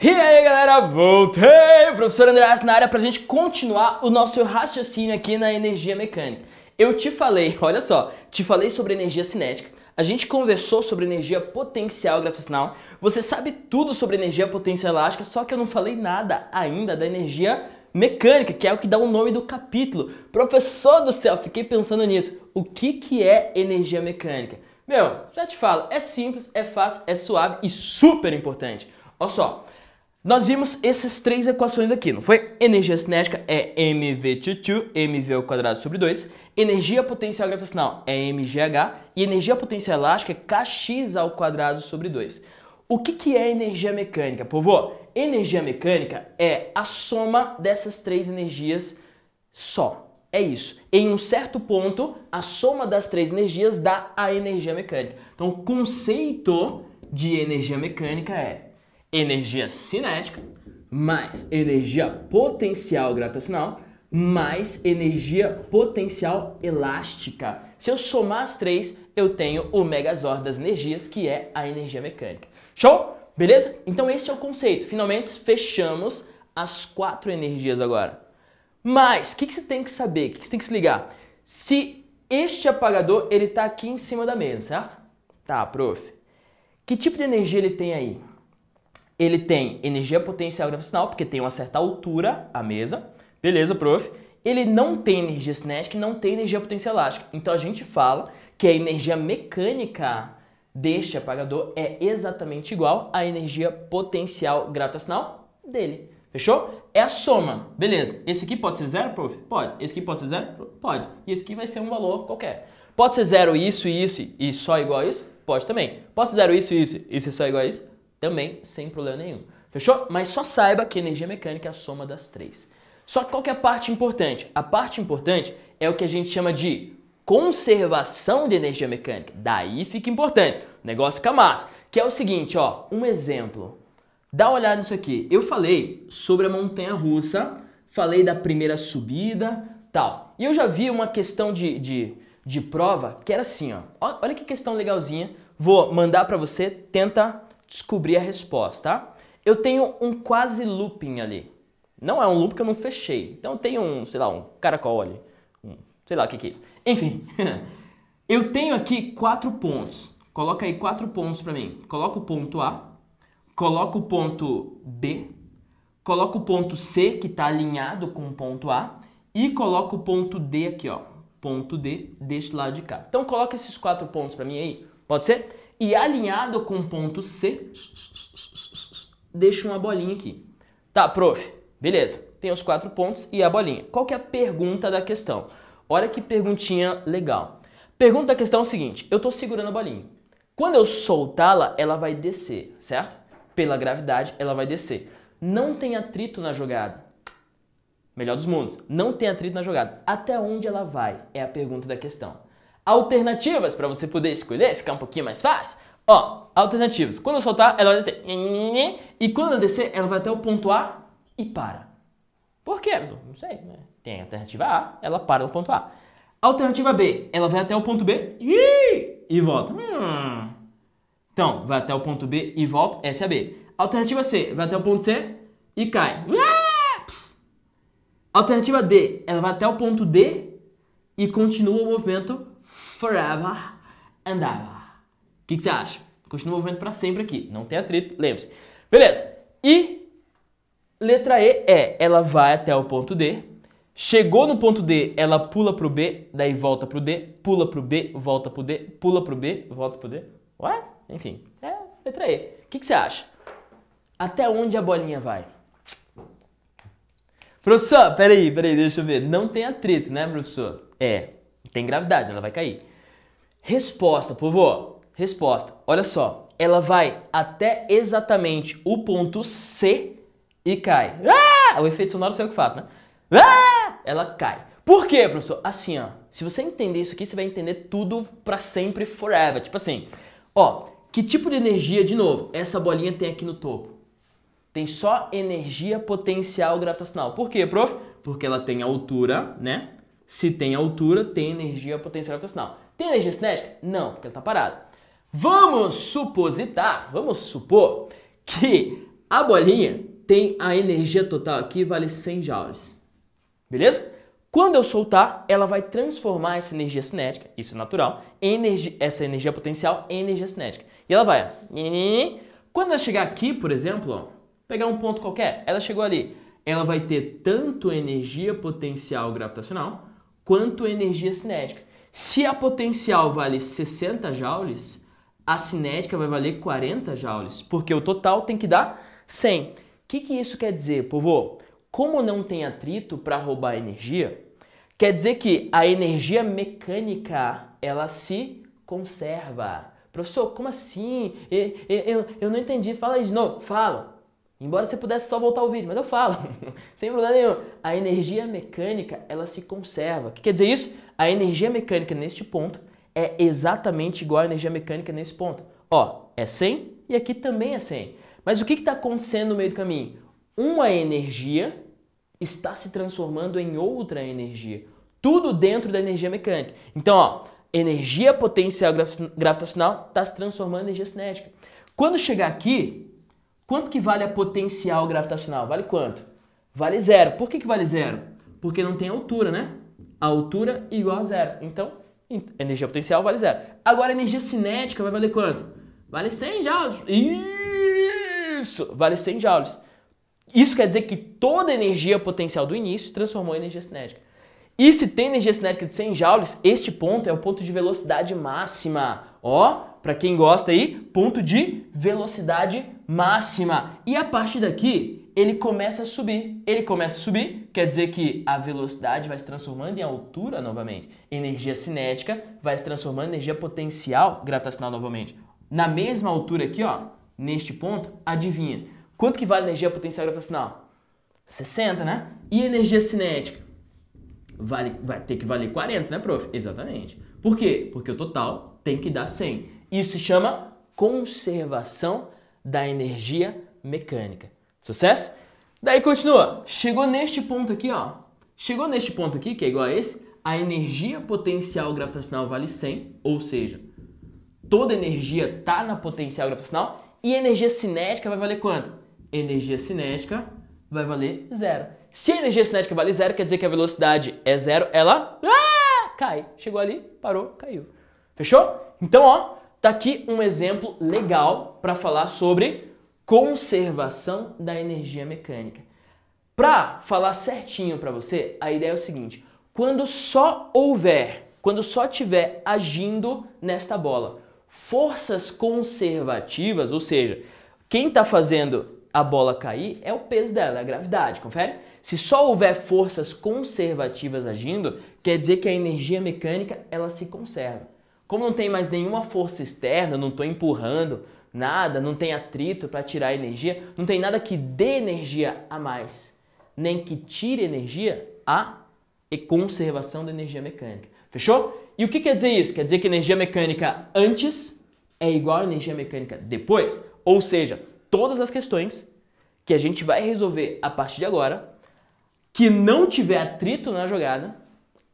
E aí galera, voltei! O professor André na área para a gente continuar o nosso raciocínio aqui na energia mecânica. Eu te falei, olha só, te falei sobre energia cinética, a gente conversou sobre energia potencial gravitacional, você sabe tudo sobre energia potencial elástica, só que eu não falei nada ainda da energia mecânica, que é o que dá o nome do capítulo. Professor do céu, fiquei pensando nisso. O que, que é energia mecânica? Meu, já te falo, é simples, é fácil, é suave e super importante. Olha só, nós vimos essas três equações aqui, não foi? Energia cinética é mv mv ao quadrado sobre 2. Energia potencial gravitacional é mgh. E energia potencial elástica é kx ao quadrado sobre 2. O que, que é energia mecânica, povo? Energia mecânica é a soma dessas três energias só. É isso. Em um certo ponto, a soma das três energias dá a energia mecânica. Então, o conceito de energia mecânica é energia cinética mais energia potencial gravitacional mais energia potencial elástica. Se eu somar as três, eu tenho o megazord das energias, que é a energia mecânica. Show? Beleza? Então esse é o conceito. Finalmente fechamos as quatro energias agora. Mas o que, que você tem que saber? O que, que você tem que se ligar? Se este apagador ele está aqui em cima da mesa, certo? Tá, prof. Que tipo de energia ele tem aí? Ele tem energia potencial gravitacional, porque tem uma certa altura a mesa. Beleza, prof? Ele não tem energia cinética e não tem energia potencial elástica. Então a gente fala que a energia mecânica deste apagador é exatamente igual à energia potencial gravitacional dele. Fechou? É a soma. Beleza. Esse aqui pode ser zero, prof? Pode. Esse aqui pode ser zero? Pode. E esse aqui vai ser um valor qualquer. Pode ser zero isso, isso e só igual a isso? Pode também. Pode ser zero isso, isso e só igual a isso? Também sem problema nenhum. Fechou? Mas só saiba que energia mecânica é a soma das três. Só que qual que é a parte importante? A parte importante é o que a gente chama de conservação de energia mecânica. Daí fica importante. O negócio fica massa. Que é o seguinte, ó, um exemplo. Dá uma olhada nisso aqui. Eu falei sobre a montanha russa, falei da primeira subida, tal. E eu já vi uma questão de, de, de prova que era assim, ó. Olha que questão legalzinha. Vou mandar para você, tenta descobrir a resposta, tá? Eu tenho um quase looping ali. Não é um loop que eu não fechei. Então eu tenho um, sei lá, um caracol ali. Um, sei lá o que, que é isso. Enfim, eu tenho aqui quatro pontos. Coloca aí quatro pontos para mim. Coloca o ponto A, coloca o ponto B, coloca o ponto C que está alinhado com o ponto A e coloca o ponto D aqui, ó. Ponto D deste lado de cá. Então coloca esses quatro pontos para mim aí. Pode ser? e alinhado com o ponto C, deixo uma bolinha aqui. Tá, prof, beleza. Tem os quatro pontos e a bolinha. Qual que é a pergunta da questão? Olha que perguntinha legal. Pergunta da questão é o seguinte, eu estou segurando a bolinha. Quando eu soltá-la, ela vai descer, certo? Pela gravidade, ela vai descer. Não tem atrito na jogada. Melhor dos mundos, não tem atrito na jogada. Até onde ela vai? É a pergunta da questão alternativas para você poder escolher, ficar um pouquinho mais fácil. Ó, alternativas. Quando eu soltar, ela vai descer. E quando descer, ela vai até o ponto A e para. Por quê? Não sei, né? Tem a alternativa A, ela para no ponto A. Alternativa B, ela vai até o ponto B e volta. Hum. Então, vai até o ponto B e volta, essa é a B. Alternativa C, vai até o ponto C e cai. Alternativa D, ela vai até o ponto D e continua o movimento forever and ever. O que, que você acha? Continua movendo para sempre aqui, não tem atrito, lembre-se. Beleza. E letra E é, ela vai até o ponto D, chegou no ponto D, ela pula pro B, daí volta pro D, pula pro B, volta pro D, pula pro B, volta pro D. Ué? Enfim, é letra E. O que, que você acha? Até onde a bolinha vai? Professor, peraí, peraí, deixa eu ver. Não tem atrito, né, professor? É, tem gravidade, ela vai cair. Resposta, povo. Resposta. Olha só. Ela vai até exatamente o ponto C e cai. Ah! O efeito sonoro sei o que faz, né? Ah! Ela cai. Por quê, professor? Assim, ó. Se você entender isso aqui, você vai entender tudo para sempre, forever. Tipo assim, ó. Que tipo de energia, de novo, essa bolinha tem aqui no topo? Tem só energia potencial gravitacional. Por quê, prof? Porque ela tem altura, né? Se tem altura, tem energia potencial gravitacional. Tem energia cinética? Não, porque ele está parado. Vamos supositar, vamos supor que a bolinha tem a energia total aqui vale 100 joules. Beleza? Quando eu soltar, ela vai transformar essa energia cinética, isso é natural, energia, essa energia potencial em energia cinética. E ela vai. Quando ela chegar aqui, por exemplo, ó, pegar um ponto qualquer, ela chegou ali, ela vai ter tanto energia potencial gravitacional quanto energia cinética. Se a potencial vale 60 joules, a cinética vai valer 40 joules, porque o total tem que dar 100. O que, que isso quer dizer, povo? Como não tem atrito para roubar energia, quer dizer que a energia mecânica ela se conserva. Professor, como assim? Eu, eu, eu não entendi. Fala aí de novo. Fala. Embora você pudesse só voltar o vídeo, mas eu falo, sem problema nenhum. A energia mecânica, ela se conserva. O que quer dizer isso? A energia mecânica neste ponto é exatamente igual à energia mecânica nesse ponto. Ó, é 100 e aqui também é 100. Mas o que está acontecendo no meio do caminho? Uma energia está se transformando em outra energia. Tudo dentro da energia mecânica. Então, ó, energia potencial gravitacional está se transformando em energia cinética. Quando chegar aqui, Quanto que vale a potencial gravitacional? Vale quanto? Vale zero. Por que, que vale zero? Porque não tem altura, né? A altura igual a zero. Então, energia potencial vale zero. Agora, a energia cinética vai valer quanto? Vale 100 joules. Isso! Vale 100 joules. Isso quer dizer que toda a energia potencial do início transformou em energia cinética. E se tem energia cinética de 100 joules, este ponto é o ponto de velocidade máxima. Ó, para quem gosta aí, ponto de velocidade máxima máxima. E a partir daqui, ele começa a subir. Ele começa a subir, quer dizer que a velocidade vai se transformando em altura novamente. Energia cinética vai se transformando em energia potencial gravitacional novamente. Na mesma altura aqui, ó, neste ponto, adivinha. Quanto que vale energia potencial gravitacional? 60, né? E energia cinética? Vale, vai ter que valer 40, né, prof? Exatamente. Por quê? Porque o total tem que dar 100. Isso se chama conservação da energia mecânica. Sucesso? Daí continua. Chegou neste ponto aqui, ó. Chegou neste ponto aqui, que é igual a esse, a energia potencial gravitacional vale 100, ou seja, toda energia está na potencial gravitacional e a energia cinética vai valer quanto? Energia cinética vai valer zero. Se a energia cinética vale zero, quer dizer que a velocidade é zero, ela ah, cai. Chegou ali, parou, caiu. Fechou? Então, ó, Tá aqui um exemplo legal para falar sobre conservação da energia mecânica. Para falar certinho para você, a ideia é o seguinte: quando só houver, quando só tiver agindo nesta bola, forças conservativas, ou seja, quem está fazendo a bola cair é o peso dela, é a gravidade, confere? Se só houver forças conservativas agindo, quer dizer que a energia mecânica ela se conserva. Como não tem mais nenhuma força externa, não estou empurrando nada, não tem atrito para tirar energia, não tem nada que dê energia a mais, nem que tire energia, há conservação da energia mecânica. Fechou? E o que quer dizer isso? Quer dizer que energia mecânica antes é igual a energia mecânica depois? Ou seja, todas as questões que a gente vai resolver a partir de agora, que não tiver atrito na jogada,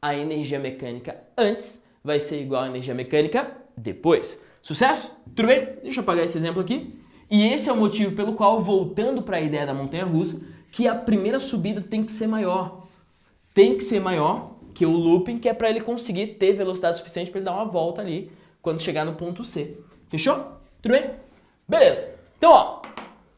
a energia mecânica antes vai ser igual a energia mecânica depois. Sucesso? Tudo bem? Deixa eu apagar esse exemplo aqui. E esse é o motivo pelo qual, voltando para a ideia da montanha russa, que a primeira subida tem que ser maior. Tem que ser maior que o looping, que é para ele conseguir ter velocidade suficiente para ele dar uma volta ali quando chegar no ponto C. Fechou? Tudo bem? Beleza. Então, ó,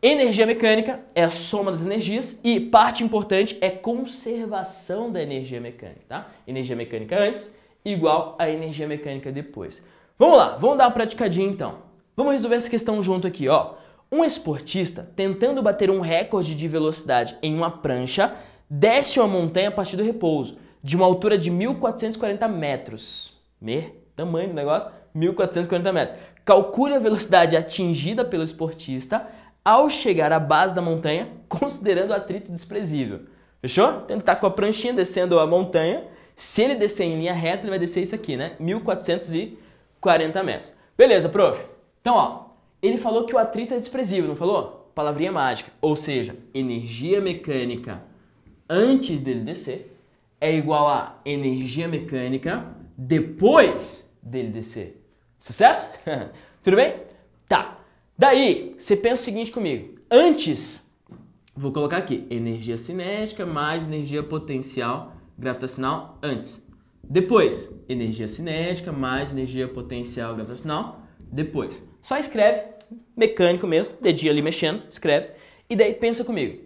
energia mecânica é a soma das energias e parte importante é conservação da energia mecânica, tá? Energia mecânica antes, igual a energia mecânica depois. Vamos lá, vamos dar uma praticadinha então. Vamos resolver essa questão junto aqui, ó. Um esportista tentando bater um recorde de velocidade em uma prancha desce uma montanha a partir do repouso, de uma altura de 1440 metros. Me? tamanho do negócio, 1440 metros. Calcule a velocidade atingida pelo esportista ao chegar à base da montanha, considerando o atrito desprezível. Fechou? Tentar tá com a pranchinha descendo a montanha se ele descer em linha reta, ele vai descer isso aqui, né? 1440 metros. Beleza, prof. Então, ó, ele falou que o atrito é desprezível, não falou? Palavrinha mágica. Ou seja, energia mecânica antes dele descer é igual a energia mecânica depois dele descer. Sucesso? Tudo bem? Tá. Daí, você pensa o seguinte comigo. Antes, vou colocar aqui energia cinética mais energia potencial gravitacional antes. Depois, energia cinética mais energia potencial gravitacional depois. Só escreve, mecânico mesmo, dedinho ali mexendo, escreve. E daí pensa comigo.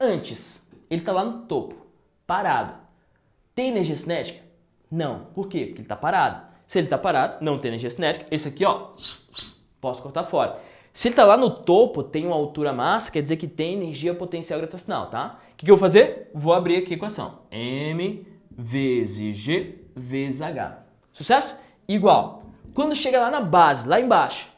Antes, ele está lá no topo, parado. Tem energia cinética? Não. Por quê? Porque ele está parado. Se ele está parado, não tem energia cinética. Esse aqui, ó, posso cortar fora. Se ele está lá no topo, tem uma altura massa, quer dizer que tem energia potencial gravitacional, tá? que, que eu vou fazer? Vou abrir aqui a equação. M vezes G vezes H. Sucesso? Igual. Quando chega lá na base, lá embaixo,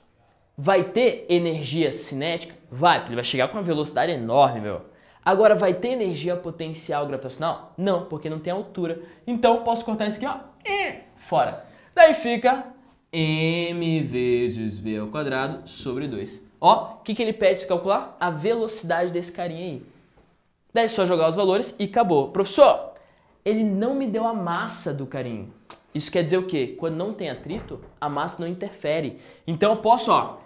vai ter energia cinética? Vai, porque ele vai chegar com uma velocidade enorme, meu. Agora, vai ter energia potencial gravitacional? Não, porque não tem altura. Então, posso cortar isso aqui, ó, é, fora. Daí fica m vezes v ao quadrado sobre 2. Ó, o que, que ele pede para calcular? A velocidade desse carinha aí. Daí é só jogar os valores e acabou. Professor, ele não me deu a massa do carinho. Isso quer dizer o quê? Quando não tem atrito, a massa não interfere. Então eu posso, ó,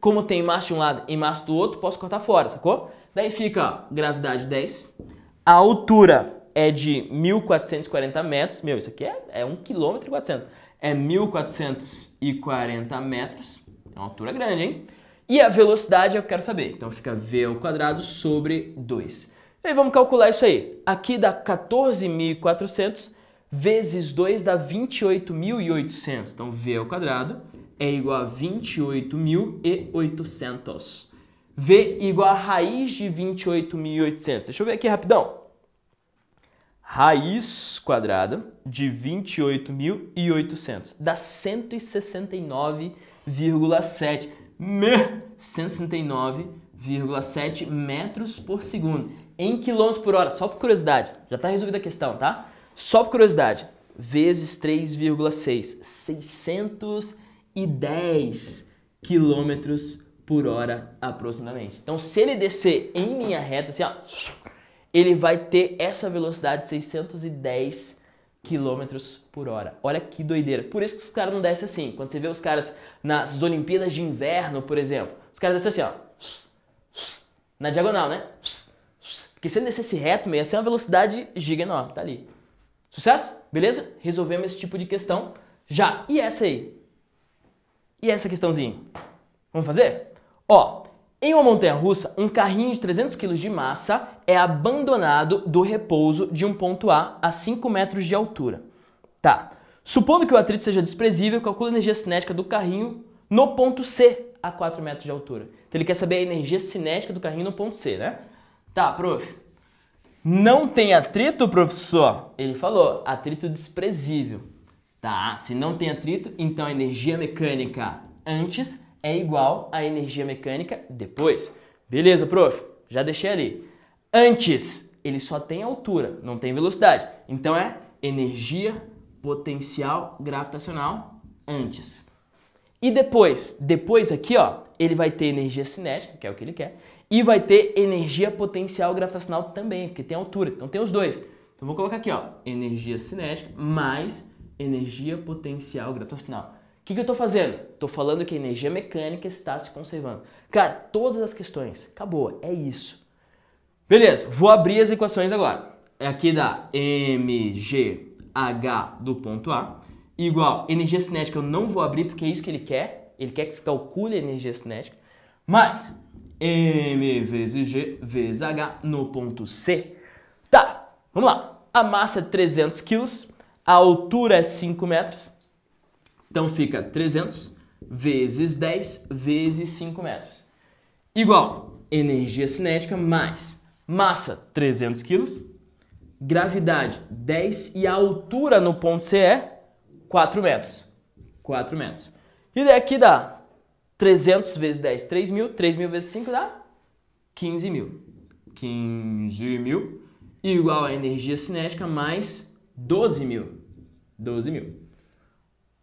como tem massa de um lado e massa do outro, posso cortar fora, sacou? Daí fica, ó, gravidade 10, a altura é de 1.440 metros, meu, isso aqui é, é 1 km e 400, é 1.440 metros, é uma altura grande, hein? E a velocidade eu quero saber. Então fica v ao quadrado sobre 2. E aí vamos calcular isso aí. Aqui dá 14.400 vezes 2 dá 28.800. Então v ao quadrado é igual a 28.800. v igual a raiz de 28.800. Deixa eu ver aqui rapidão. Raiz quadrada de 28.800 dá 169,7. 169,7 metros por segundo em quilômetros por hora, só por curiosidade, já está resolvida a questão, tá? Só por curiosidade, vezes 3,6, 610 quilômetros por hora aproximadamente. Então, se ele descer em linha reta, assim, ó, ele vai ter essa velocidade 610 quilômetros por hora. Olha que doideira. Por isso que os caras não descem assim. Quando você vê os caras nas Olimpíadas de Inverno, por exemplo, os caras descem assim, ó. Na diagonal, né? Porque se ele descesse reto, mesmo, ia ser uma velocidade gigante, Tá ali. Sucesso? Beleza? Resolvemos esse tipo de questão já. E essa aí? E essa questãozinha? Vamos fazer? Ó, em uma montanha russa, um carrinho de 300 kg de massa é abandonado do repouso de um ponto A a 5 metros de altura. Tá. Supondo que o atrito seja desprezível, calcula a energia cinética do carrinho no ponto C a 4 metros de altura. Então ele quer saber a energia cinética do carrinho no ponto C, né? Tá, prof. Não tem atrito, professor? Ele falou, atrito desprezível. Tá, se não tem atrito, então a energia mecânica antes é igual à energia mecânica depois. Beleza, prof? Já deixei ali. Antes, ele só tem altura, não tem velocidade. Então é energia potencial gravitacional antes. E depois, depois aqui, ó, ele vai ter energia cinética, que é o que ele quer, e vai ter energia potencial gravitacional também, porque tem altura. Então tem os dois. Então vou colocar aqui, ó, energia cinética mais energia potencial gravitacional que, que eu estou fazendo? Estou falando que a energia mecânica está se conservando. Cara, todas as questões. Acabou, é isso. Beleza, vou abrir as equações agora. É aqui dá mgh do ponto A igual energia cinética. Eu não vou abrir porque é isso que ele quer. Ele quer que se calcule a energia cinética. Mas m vezes g vezes h no ponto C. Tá, vamos lá. A massa é 300 kg, a altura é 5 metros, então fica 300 vezes 10 vezes 5 metros. Igual energia cinética mais massa 300 quilos, gravidade 10 e a altura no ponto C é 4 metros. 4 metros. E daqui dá 300 vezes 10, 3 mil. 3 mil vezes 5 dá 15 mil. 15 mil igual a energia cinética mais 12 mil. 12 mil.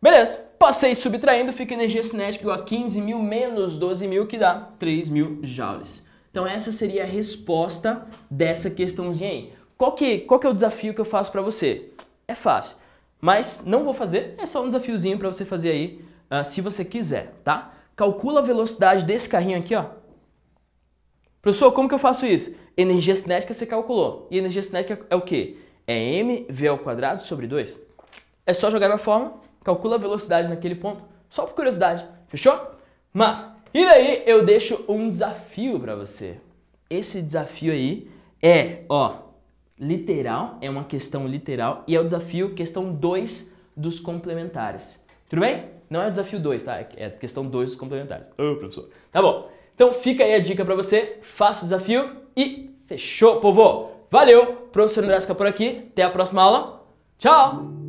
Beleza, passei subtraindo, fica energia cinética igual a 15 mil menos 12 mil, que dá 3 mil joules. Então essa seria a resposta dessa questãozinha aí. Qual que, qual que é o desafio que eu faço para você? É fácil, mas não vou fazer, é só um desafiozinho para você fazer aí, uh, se você quiser, tá? Calcula a velocidade desse carrinho aqui, ó. Professor, como que eu faço isso? Energia cinética você calculou. E energia cinética é o quê? É mv ao quadrado sobre 2. É só jogar na forma calcula a velocidade naquele ponto, só por curiosidade, fechou? Mas, e daí eu deixo um desafio para você. Esse desafio aí é, ó, literal, é uma questão literal e é o desafio questão 2 dos complementares. Tudo bem? Não é o desafio 2, tá? É questão 2 dos complementares. Ô, oh, professor. Tá bom. Então fica aí a dica para você, faça o desafio e fechou, povo! Valeu! Professor André por aqui, até a próxima aula. Tchau!